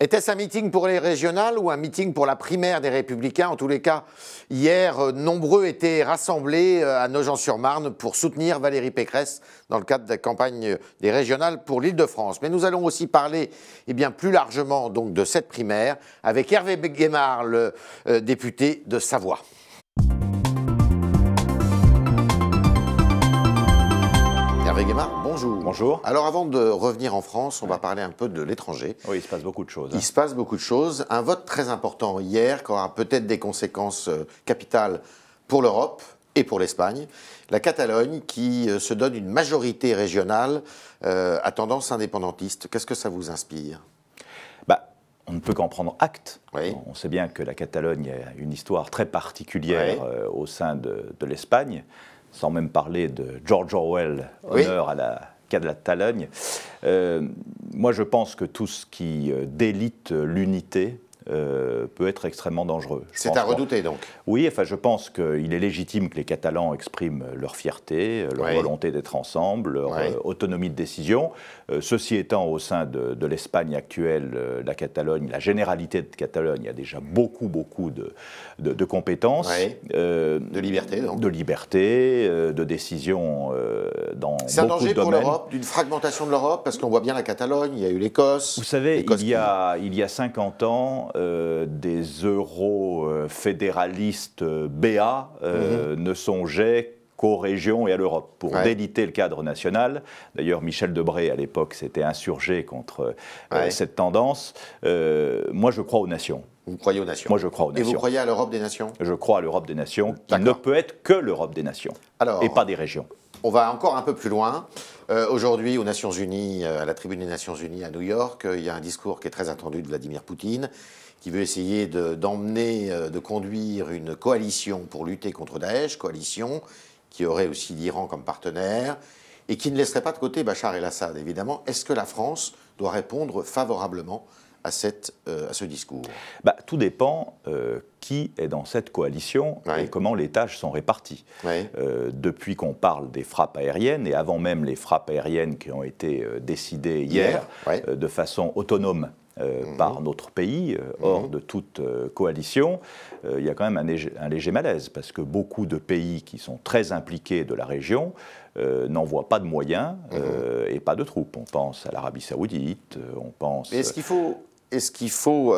Était-ce un meeting pour les régionales ou un meeting pour la primaire des Républicains En tous les cas, hier, euh, nombreux étaient rassemblés euh, à Nogent-sur-Marne pour soutenir Valérie Pécresse dans le cadre de la campagne euh, des régionales pour l'Île-de-France. Mais nous allons aussi parler eh bien, plus largement donc, de cette primaire avec Hervé Guémard, le député de Savoie. bonjour. Alors avant de revenir en France, on va parler un peu de l'étranger. Oui, il se passe beaucoup de choses. Hein. Il se passe beaucoup de choses. Un vote très important hier qui aura peut-être des conséquences euh, capitales pour l'Europe et pour l'Espagne. La Catalogne qui euh, se donne une majorité régionale euh, à tendance indépendantiste. Qu'est-ce que ça vous inspire bah, on ne peut qu'en prendre acte. On sait bien que la Catalogne a une histoire très particulière au sein de l'Espagne sans même parler de George Orwell, honneur à la cas de la Talogne. Euh, moi, je pense que tout ce qui euh, délite l'unité, euh, peut être extrêmement dangereux. C'est à redouter donc Oui, enfin je pense qu'il est légitime que les Catalans expriment leur fierté, euh, leur volonté d'être ensemble, leur euh, autonomie de décision. ceci étant, au sein de, l'Espagne actuelle, la Catalogne, la généralité de Catalogne a déjà beaucoup, beaucoup de, compétences. de liberté donc De liberté, de décision dans beaucoup de domaines. C'est un danger pour l'Europe, d'une fragmentation de l'Europe, parce qu'on voit bien la Catalogne, il y a eu l'Écosse. Vous savez, il y, a, il y a 50 ans, euh, des euro-fédéralistes euh, BA euh, mhm. ne songeaient qu'aux régions et à l'Europe, pour déliter le cadre national. D'ailleurs, Michel Debré, à l'époque, s'était insurgé contre cette tendance. moi, je crois aux nations. Vous croyez aux nations Moi, je crois aux nations. Et vous croyez à l'Europe des nations Je crois à l'Europe des nations, qui ne peut être que l'Europe des nations, et pas des régions. On va encore un peu plus loin. Aujourd'hui, aux Nations Unies, à la tribune des Nations Unies à New York, il y a un discours qui est très attendu de Vladimir Poutine qui veut essayer d'emmener, euh, de, conduire une coalition pour lutter contre Daesh, coalition qui aurait aussi l'Iran comme partenaire, et qui ne laisserait pas de côté Bachar el-Assad, évidemment. Est-ce que la France doit répondre favorablement à, cette, euh, à ce discours bah, Tout dépend euh, qui est dans cette coalition et comment les tâches sont réparties. depuis qu'on parle des frappes aériennes, et avant même les frappes aériennes qui ont été décidées hier, de façon autonome euh, mhm. par notre pays, euh, mhm. hors de toute euh, coalition, il y a quand même un, léger malaise, parce que beaucoup de pays qui sont très impliqués de la région, n'envoient pas de moyens mhm. et pas de troupes. On pense à l'Arabie saoudite, on pense... Mais est-ce qu'il faut,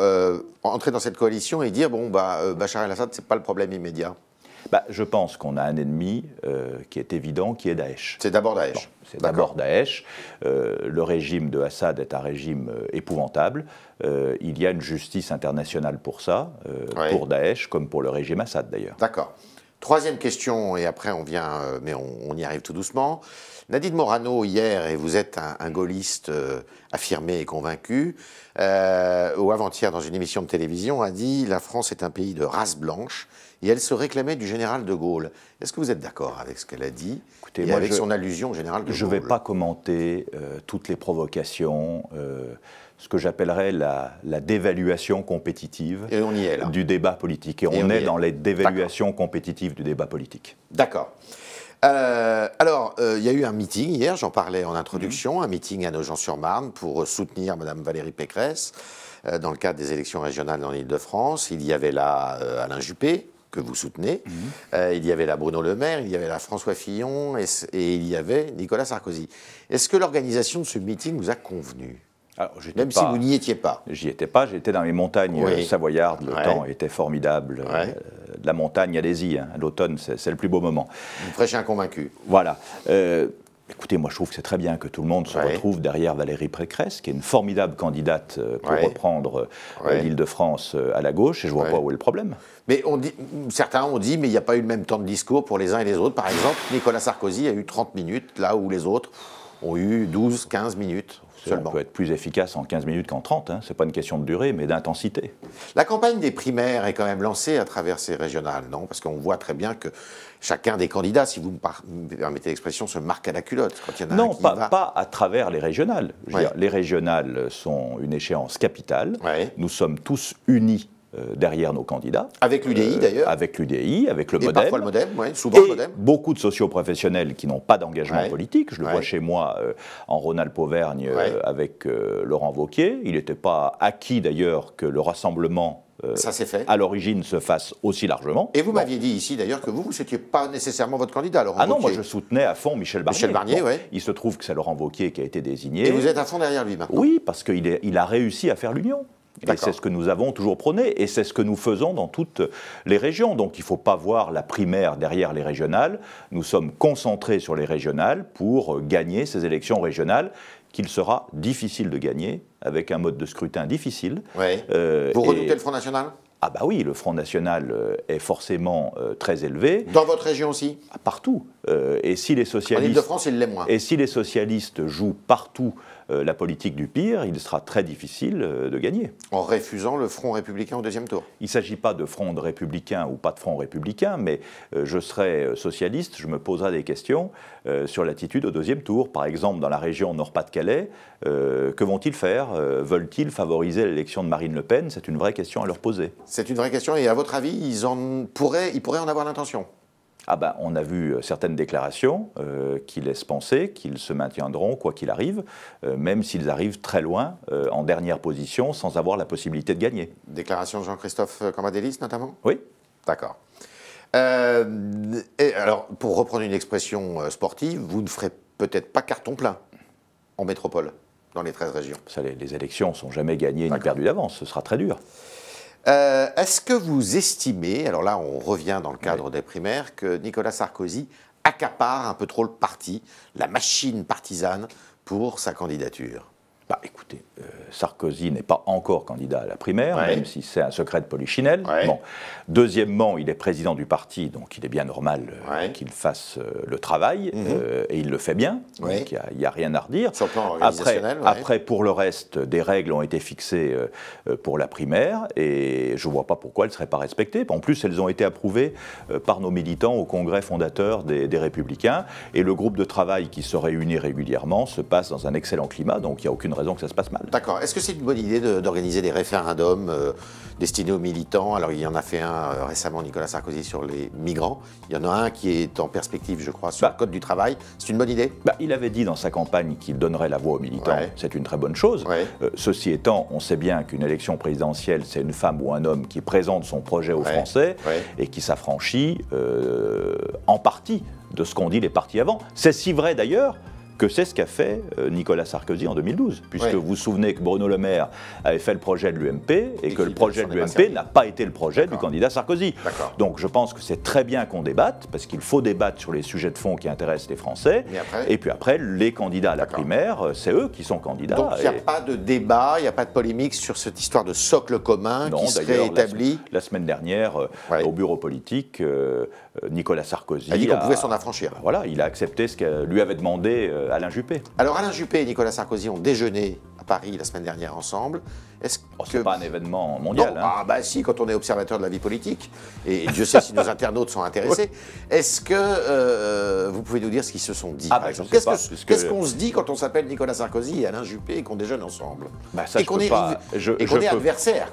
entrer dans cette coalition et dire, bon, bah, Bachar el-Assad, ce n'est pas le problème immédiat bah, je pense qu'on a un ennemi euh, qui est évident, qui est Daesh. C'est d'abord Daesh. c'est d'abord Daesh. Euh, le régime de Assad est un régime euh, épouvantable. il y a une justice internationale pour ça, pour Daesh comme pour le régime Assad d'ailleurs. D'accord. Troisième question, et après on vient, mais on, y arrive tout doucement. Nadine Morano, hier, et vous êtes un, gaulliste affirmé et convaincu, ou avant-hier dans une émission de télévision, a dit La France est un pays de race blanche et elle se réclamait du général de Gaulle. Est-ce que vous êtes d'accord avec ce qu'elle a dit Écoutez, et avec son allusion au général de Gaulle Je ne vais pas commenter euh, toutes les provocations, euh, ce que j'appellerais la, dévaluation compétitive et on y est, là. du débat politique. Et, on, est, dans les dévaluations compétitives du débat politique. D'accord. Euh, alors, il y a eu un meeting hier, j'en parlais en introduction, mhm. un meeting à Nogent-sur-Marne pour soutenir Mme Valérie Pécresse dans le cadre des élections régionales dans l'île de France. Il y avait là Alain Juppé, que vous soutenez. Mhm. Euh, il y avait la Bruno Le Maire, il y avait la François Fillon et, il y avait Nicolas Sarkozy. Est-ce que l'organisation de ce meeting vous a convenu alors, ah, Même pas, si vous n'y étiez pas. J'y étais pas, j'étais dans les montagnes savoyardes, le temps était formidable. Euh, la montagne, allez-y, hein. l'automne c'est le plus beau moment. Vous prêchez un convaincu. Voilà. Euh, Écoutez, moi je trouve que c'est très bien que tout le monde se retrouve derrière Valérie Précresse, qui est une formidable candidate euh, pour reprendre euh, l'Île-de-France euh, à la gauche, et je vois pas où est le problème. Mais on dit, certains ont dit, mais il n'y a pas eu le même temps de discours pour les uns et les autres. Par exemple, Nicolas Sarkozy a eu 30 minutes, là où les autres ont eu 12, 15 minutes. Seulement. On peut être plus efficace en 15 minutes qu'en 30. Hein. Ce n'est pas une question de durée, mais d'intensité. La campagne des primaires est quand même lancée à travers ces régionales, non Parce qu'on voit très bien que chacun des candidats, si vous me permettez l'expression, se marque à la culotte quand il y en a Non, pas, pas, à travers les régionales. les régionales sont une échéance capitale. Nous sommes tous unis euh, derrière nos candidats. Avec l'UDI euh, d'ailleurs. Avec l'UDI, avec le modèle modem. Parfois le souvent Beaucoup de socioprofessionnels qui n'ont pas d'engagement politique. Je le vois chez moi euh, en Rhône-Alpes-Auvergne avec Laurent Vauquier. Il n'était pas acquis d'ailleurs que le rassemblement à l'origine se fasse aussi largement. Et vous m'aviez dit ici d'ailleurs que vous, vous n'étiez pas nécessairement votre candidat, Laurent Ah non, moi je soutenais à fond Michel Barnier. Michel Barnier, Il se trouve que c'est Laurent Vauquier qui a été désigné. Et vous êtes à fond derrière lui maintenant Oui, parce qu'il il a réussi à faire l'union. Et c'est ce que nous avons toujours prôné, et c'est ce que nous faisons dans toutes les régions. Donc il ne faut pas voir la primaire derrière les régionales. Nous sommes concentrés sur les régionales pour gagner ces élections régionales qu'il sera difficile de gagner, avec un mode de scrutin difficile. Euh, Vous redoutez le Front National ah bah oui, le Front National euh, est forcément euh, très élevé. Dans votre région aussi ah, Partout. de france moins. Et si les socialistes jouent partout euh, la politique du pire, il sera très difficile euh, de gagner. En refusant le front républicain au deuxième tour Il ne s'agit pas de front républicain ou pas de front républicain, mais euh, je serai socialiste, je me poserai des questions sur l'attitude au deuxième tour. Par exemple, dans la région Nord-Pas-de-Calais, que vont-ils faire Veulent-ils favoriser l'élection de Marine Le Pen C'est une vraie question à leur poser. C'est une vraie question et à votre avis, ils, en ils pourraient en avoir l'intention ah ben, on a vu euh, certaines déclarations euh, qui laissent penser qu'ils se maintiendront quoi qu'il arrive, euh, même s'ils arrivent très loin en dernière position sans avoir la possibilité de gagner. Déclaration de Jean-Christophe Cambadélis notamment Oui. D'accord. et alors, pour reprendre une expression sportive, vous ne ferez peut-être pas carton plein en métropole, dans les 13 régions. les, les élections sont jamais gagnées ni perdues d'avance, ce sera très dur. Euh, est-ce que vous estimez, alors là on revient dans le cadre des primaires, que Nicolas Sarkozy accapare un peu trop le parti, la machine partisane, pour sa candidature Bah écoutez, euh, Sarkozy n'est pas encore candidat à la primaire, même si c'est un secret de polichinelle. Deuxièmement, il est président du parti, donc il est bien normal euh, qu'il fasse euh, le travail, mhm. et il le fait bien, il n'y a, rien à redire. après, pour le reste, des règles ont été fixées pour la primaire, et je ne vois pas pourquoi elles ne seraient pas respectées. En plus, elles ont été approuvées par nos militants au congrès fondateur des, des Républicains, et le groupe de travail qui se réunit régulièrement se passe dans un excellent climat, donc il n'y a aucune raison que ça se passe mal. D'accord. Est-ce que c'est une bonne idée d'organiser des référendums euh, destinés aux militants Alors, il y en a fait un euh, récemment, Nicolas Sarkozy, sur les migrants. Il y en a un qui est en perspective, je crois, sur bah. le Code du travail. C'est une bonne idée bah, Il avait dit dans sa campagne qu'il donnerait la voix aux militants. C'est une très bonne chose. Euh, ceci étant, on sait bien qu'une élection présidentielle, c'est une femme ou un homme qui présente son projet aux Français et qui s'affranchit en partie de ce qu'ont dit les partis avant. C'est si vrai d'ailleurs que c'est ce qu'a fait euh, Nicolas Sarkozy en 2012, puisque vous vous souvenez que Bruno Le Maire avait fait le projet de l'UMP et, que le projet de l'UMP n'a pas été le projet du candidat Sarkozy. Donc je pense que c'est très bien qu'on débatte, parce qu'il faut débattre sur les sujets de fond qui intéressent les Français. Et, puis après, les candidats à la primaire, euh, c'est eux qui sont candidats. Donc il n'y a pas de débat, il n'y a pas de polémique sur cette histoire de socle commun qui serait établi. La, semaine dernière, euh, au bureau politique, Nicolas Sarkozy. a dit qu'on pouvait s'en affranchir. Voilà, il a accepté ce qu'il lui avait demandé Alain Juppé. Alors Alain Juppé et Nicolas Sarkozy ont déjeuné à Paris la semaine dernière ensemble ce n'est oh, pas un événement mondial. Hein. Ah bah si, quand on est observateur de la vie politique, et Dieu sait si nos internautes sont intéressés, est-ce que euh, vous pouvez nous dire ce qu'ils se sont dit ah, bah, Qu'est-ce qu'on se dit quand on s'appelle Nicolas Sarkozy et Alain Juppé et qu'on déjeune ensemble bah, ça, Et qu'on est, adversaires. je,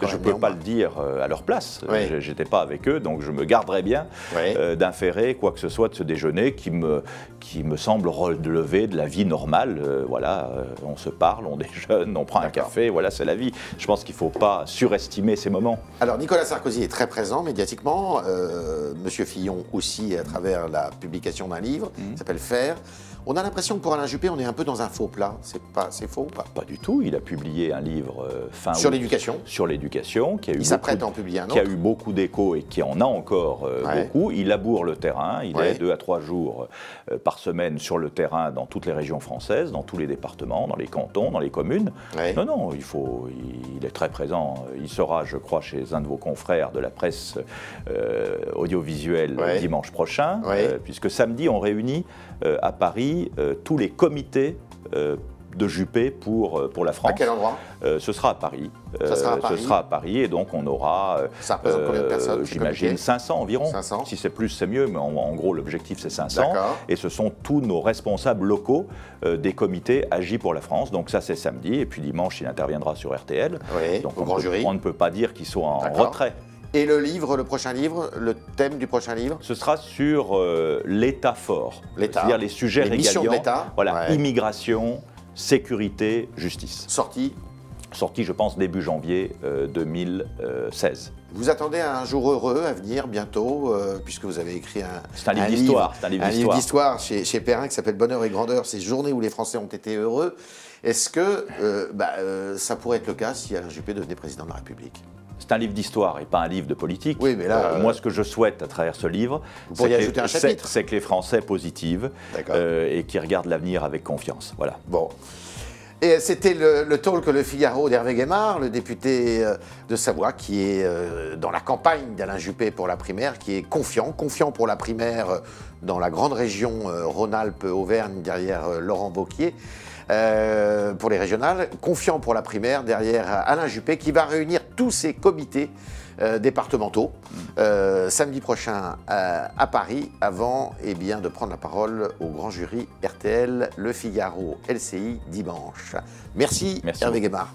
je peux... ne peux pas le dire euh, à leur place, Je j'étais pas avec eux, donc je me garderais bien euh, d'inférer quoi que ce soit de ce déjeuner qui me, qui me semble relever de la vie normale. voilà, on se parle, on déjeune, on prend un café, voilà, c'est la vie je pense qu'il ne faut pas surestimer ces moments. Alors Nicolas Sarkozy est très présent médiatiquement, euh, Monsieur Fillon aussi à travers la publication d'un livre, mhm. qui s'appelle Faire. On a l'impression que pour Alain Juppé, on est un peu dans un faux plat. C'est pas, c'est faux ou pas Pas du tout. Il a publié un livre euh, fin sur l'éducation. Sur l'éducation, qui a eu il en publier qui a eu beaucoup d'écho et qui en a encore euh, beaucoup. Il laboure le terrain. Il est deux à trois jours euh, par semaine sur le terrain dans toutes les régions françaises, dans tous les départements, dans les cantons, dans les communes. Non, non, il faut. il, est très présent. Il sera, je crois, chez un de vos confrères de la presse audiovisuelle dimanche prochain, puisque samedi on réunit à Paris euh, tous les comités euh, de Juppé pour, euh, pour la France. À quel endroit ce, sera à Paris. Euh, sera à Paris. Ce sera à Paris et donc on aura, euh, j'imagine, 500 environ. 500. Si c'est plus, c'est mieux, mais en, gros, l'objectif, c'est 500. Et ce sont tous nos responsables locaux des comités Agis pour la France. Donc ça, c'est samedi. Et puis dimanche, il interviendra sur RTL. Oui, donc on, on ne peut pas dire qu'ils sont en retrait et le livre, le prochain livre, le thème du prochain livre Ce sera sur euh, l'État fort, L'État. c'est-à-dire les sujets les régaliens. l'État. Voilà, immigration, sécurité, justice. Sortie Sorti, je pense, début janvier 2016. Euh, vous attendez un jour heureux à venir bientôt, euh, puisque vous avez écrit un, un livre d'histoire. Un livre d'histoire chez, Perrin qui s'appelle Bonheur et Grandeur, ces journées où les Français ont été heureux. Est-ce que bah, ça pourrait être le cas si Alain Juppé devenait président de la République c'est un livre d'histoire et pas un livre de politique. Oui, mais là, euh, moi, euh, ce que je souhaite à travers ce livre, c'est que, les Français positives euh, et qui regardent l'avenir avec confiance. Voilà. Bon. Et c'était le, le, que Le Figaro d'Hervé Guémard, le député de Savoie, qui est dans la campagne d'Alain Juppé pour la primaire, qui est confiant, confiant pour la primaire dans la grande région Rhône-Alpes-Auvergne derrière Laurent Vauquier. Euh, pour les régionales, confiant pour la primaire derrière Alain Juppé qui va réunir tous ses comités euh, départementaux euh, samedi prochain à Paris avant eh bien, de prendre la parole au grand jury RTL Le Figaro LCI dimanche. Merci, Merci. Hervé Guémard.